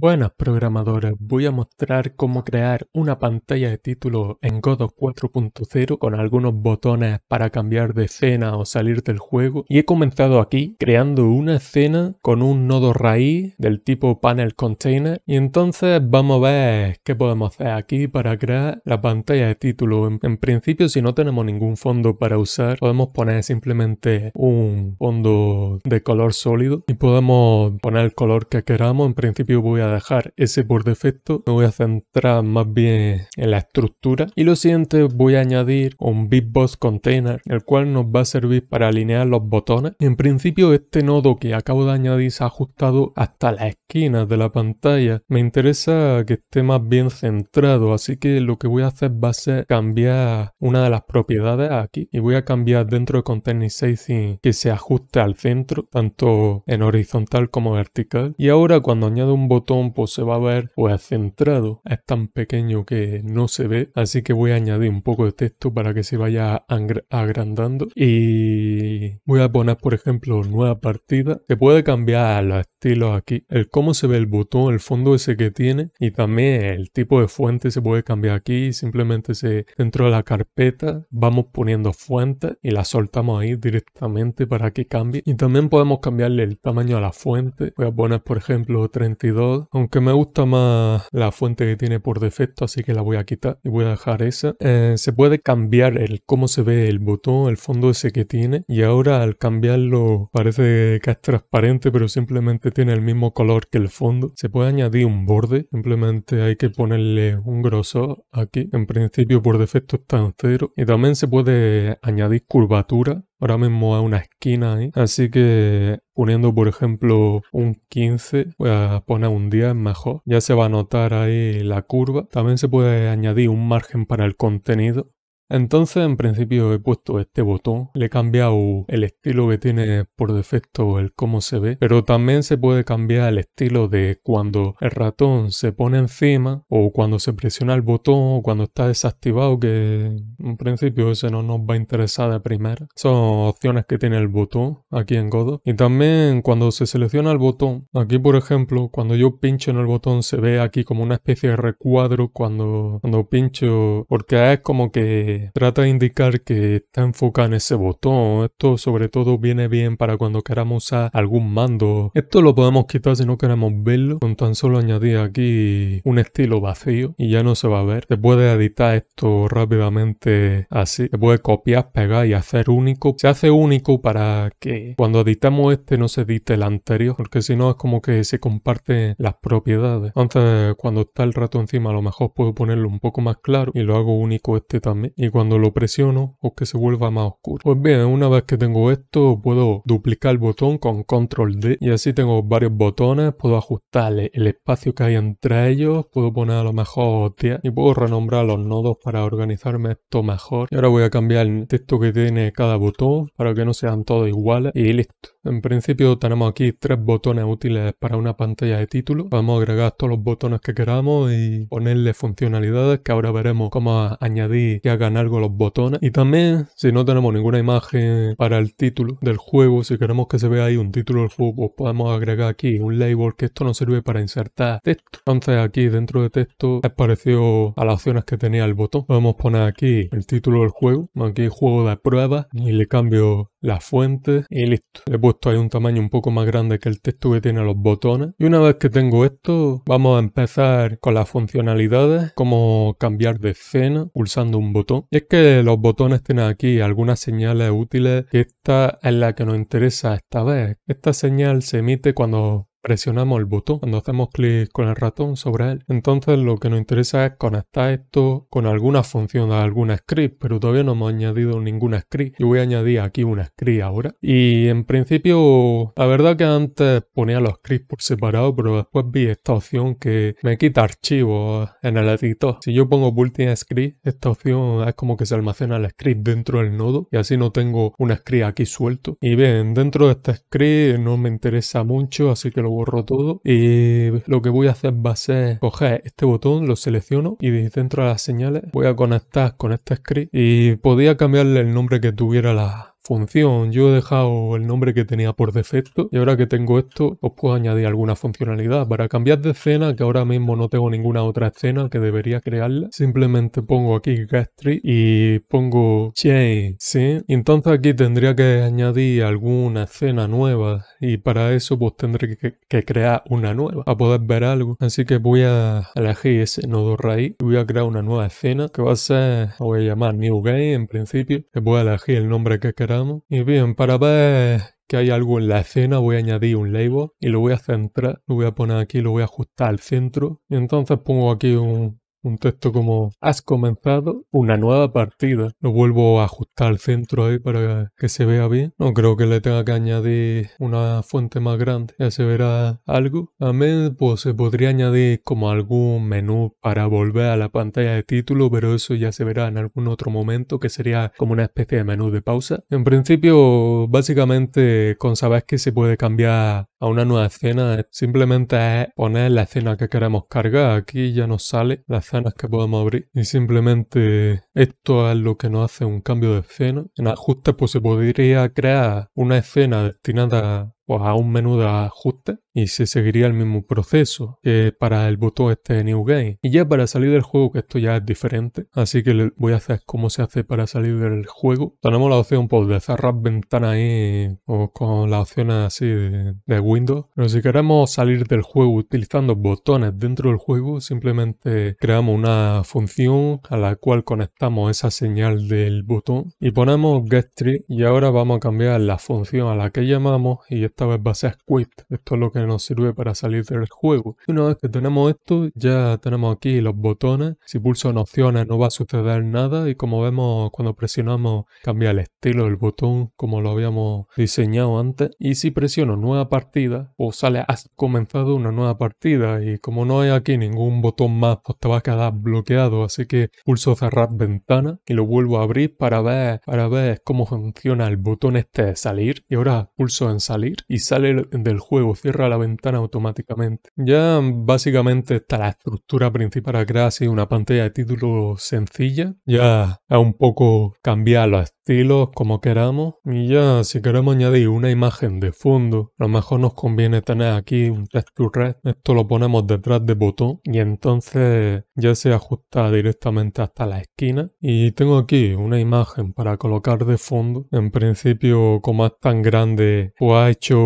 Buenas programadores, voy a mostrar cómo crear una pantalla de título en Godot 4.0 con algunos botones para cambiar de escena o salir del juego y he comenzado aquí creando una escena con un nodo raíz del tipo panel container y entonces vamos a ver qué podemos hacer aquí para crear la pantalla de título. En, en principio si no tenemos ningún fondo para usar podemos poner simplemente un fondo de color sólido y podemos poner el color que queramos. En principio voy a dejar ese por defecto, me voy a centrar más bien en la estructura y lo siguiente voy a añadir un Bitbox Container, el cual nos va a servir para alinear los botones. En principio este nodo que acabo de añadir se ha ajustado hasta las esquinas de la pantalla. Me interesa que esté más bien centrado, así que lo que voy a hacer va a ser cambiar una de las propiedades aquí y voy a cambiar dentro de Container Sizing que se ajuste al centro, tanto en horizontal como vertical. Y ahora cuando añado un botón pues, se va a ver pues centrado, es tan pequeño que no se ve, así que voy a añadir un poco de texto para que se vaya agrandando y voy a poner por ejemplo nueva partida, se puede cambiar los estilos aquí, el cómo se ve el botón, el fondo ese que tiene y también el tipo de fuente se puede cambiar aquí, simplemente se dentro de la carpeta vamos poniendo fuentes y la soltamos ahí directamente para que cambie y también podemos cambiarle el tamaño a la fuente, voy a poner por ejemplo 32 aunque me gusta más la fuente que tiene por defecto, así que la voy a quitar y voy a dejar esa. Eh, se puede cambiar el cómo se ve el botón, el fondo ese que tiene, y ahora al cambiarlo parece que es transparente, pero simplemente tiene el mismo color que el fondo. Se puede añadir un borde, simplemente hay que ponerle un grosor aquí. En principio por defecto está en cero. Y también se puede añadir curvatura ahora mismo a una esquina ahí. Así que poniendo por ejemplo un 15, voy a poner un 10 mejor. Ya se va a notar ahí la curva. También se puede añadir un margen para el contenido entonces, en principio he puesto este botón, le he cambiado el estilo que tiene por defecto el cómo se ve, pero también se puede cambiar el estilo de cuando el ratón se pone encima o cuando se presiona el botón o cuando está desactivado, que en principio ese no nos va a interesar de primera. Son opciones que tiene el botón aquí en Godot. Y también cuando se selecciona el botón, aquí por ejemplo, cuando yo pincho en el botón se ve aquí como una especie de recuadro cuando, cuando pincho, porque es como que trata de indicar que está enfocado en ese botón. Esto sobre todo viene bien para cuando queramos usar algún mando. Esto lo podemos quitar si no queremos verlo. Con tan solo añadir aquí un estilo vacío y ya no se va a ver. Se puede editar esto rápidamente así. Se puede copiar, pegar y hacer único. Se hace único para que cuando editamos este no se edite el anterior. Porque si no es como que se comparten las propiedades. Entonces cuando está el rato encima a lo mejor puedo ponerlo un poco más claro y lo hago único este también cuando lo presiono o que se vuelva más oscuro. Pues bien, una vez que tengo esto puedo duplicar el botón con control D y así tengo varios botones, puedo ajustarle el espacio que hay entre ellos, puedo poner a lo mejor 10 y puedo renombrar los nodos para organizarme esto mejor. Y ahora voy a cambiar el texto que tiene cada botón para que no sean todos iguales y listo. En principio tenemos aquí tres botones útiles para una pantalla de título. Podemos agregar todos los botones que queramos y ponerle funcionalidades que ahora veremos cómo añadir y hagan algo los botones. Y también, si no tenemos ninguna imagen para el título del juego, si queremos que se vea ahí un título del juego, pues podemos agregar aquí un label que esto nos sirve para insertar texto. Entonces aquí dentro de texto es parecido a las opciones que tenía el botón. Podemos poner aquí el título del juego, aquí juego de prueba y le cambio la fuente y listo. Le he puesto ahí un tamaño un poco más grande que el texto que tiene los botones. Y una vez que tengo esto, vamos a empezar con las funcionalidades, como cambiar de escena pulsando un botón. Y es que los botones tienen aquí algunas señales útiles, esta es la que nos interesa esta vez. Esta señal se emite cuando presionamos el botón cuando hacemos clic con el ratón sobre él. Entonces lo que nos interesa es conectar esto con alguna función, de alguna script, pero todavía no hemos añadido ninguna script. Yo voy a añadir aquí una script ahora. Y en principio, la verdad que antes ponía los scripts por separado, pero después vi esta opción que me quita archivos en el editor. Si yo pongo Bulletin Script, esta opción es como que se almacena el script dentro del nodo y así no tengo una script aquí suelto. Y bien, dentro de este script no me interesa mucho, así que lo voy borro todo y lo que voy a hacer va a ser coger este botón, lo selecciono y dentro de las señales voy a conectar con este script y podía cambiarle el nombre que tuviera la, función. Yo he dejado el nombre que tenía por defecto y ahora que tengo esto os puedo añadir alguna funcionalidad. Para cambiar de escena, que ahora mismo no tengo ninguna otra escena que debería crearla, simplemente pongo aquí Tree y pongo Chain, ¿sí? entonces aquí tendría que añadir alguna escena nueva y para eso pues tendré que, crear una nueva para poder ver algo. Así que voy a elegir ese nodo raíz y voy a crear una nueva escena que va a ser, voy a llamar New Game en principio, que voy a elegir el nombre que queráis y bien, para ver que hay algo en la escena, voy a añadir un label y lo voy a centrar, lo voy a poner aquí, lo voy a ajustar al centro. Y entonces pongo aquí un, un texto como has comenzado una nueva partida. Lo vuelvo a ajustar al centro ahí para que se vea bien. No creo que le tenga que añadir una fuente más grande. Ya se verá algo. También pues, se podría añadir como algún menú para volver a la pantalla de título, pero eso ya se verá en algún otro momento que sería como una especie de menú de pausa. En principio, básicamente con saber que se puede cambiar a una nueva escena, simplemente es poner la escena que queremos cargar. Aquí ya nos sale la escena que podamos abrir. Y simplemente esto es lo que nos hace un cambio de escena. En ajustes pues se podría crear una escena destinada pues, a un menú de ajuste y se seguiría el mismo proceso que para el botón este New Game. Y ya para salir del juego, que esto ya es diferente, así que voy a hacer cómo se hace para salir del juego. Tenemos la opción pues, de cerrar ventana ahí o con las opciones así de, Windows. Pero si queremos salir del juego utilizando botones dentro del juego, simplemente creamos una función a la cual conectamos esa señal del botón y ponemos GetTree y ahora vamos a cambiar la función a la que llamamos y esta vez va a Squid. Esto es lo que nos sirve para salir del juego. Y una vez que tenemos esto, ya tenemos aquí los botones. Si pulso en opciones no va a suceder nada y como vemos cuando presionamos cambia el estilo del botón como lo habíamos diseñado antes. Y si presiono nueva partida o sale has comenzado una nueva partida y como no hay aquí ningún botón más pues te va a quedar bloqueado. Así que pulso cerrar ventana y lo vuelvo a abrir para ver, para ver cómo funciona el botón este de salir. Y ahora pulso en salir y sale del juego, cierra la ventana automáticamente. Ya básicamente está la estructura principal a así una pantalla de título sencilla, ya a un poco cambiar los estilos como queramos y ya si queremos añadir una imagen de fondo, a lo mejor nos conviene tener aquí un texture red, esto lo ponemos detrás del botón y entonces ya se ajusta directamente hasta la esquina y tengo aquí una imagen para colocar de fondo, en principio como es tan grande o pues ha hecho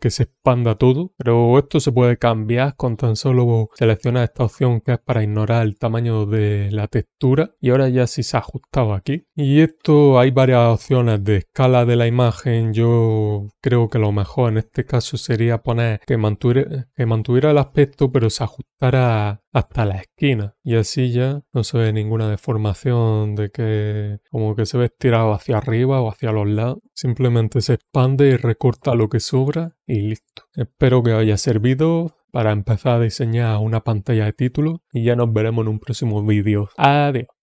que se expanda todo, pero esto se puede cambiar con tan solo seleccionar esta opción que es para ignorar el tamaño de la textura y ahora ya si se ha ajustado aquí. Y esto hay varias opciones de escala de la imagen, yo creo que lo mejor en este caso sería poner que mantuviera, que mantuviera el aspecto pero se ajustara hasta la esquina y así ya no se ve ninguna deformación de que como que se ve estirado hacia arriba o hacia los lados Simplemente se expande y recorta lo que sobra y listo. Espero que haya servido para empezar a diseñar una pantalla de título y ya nos veremos en un próximo vídeo. Adiós.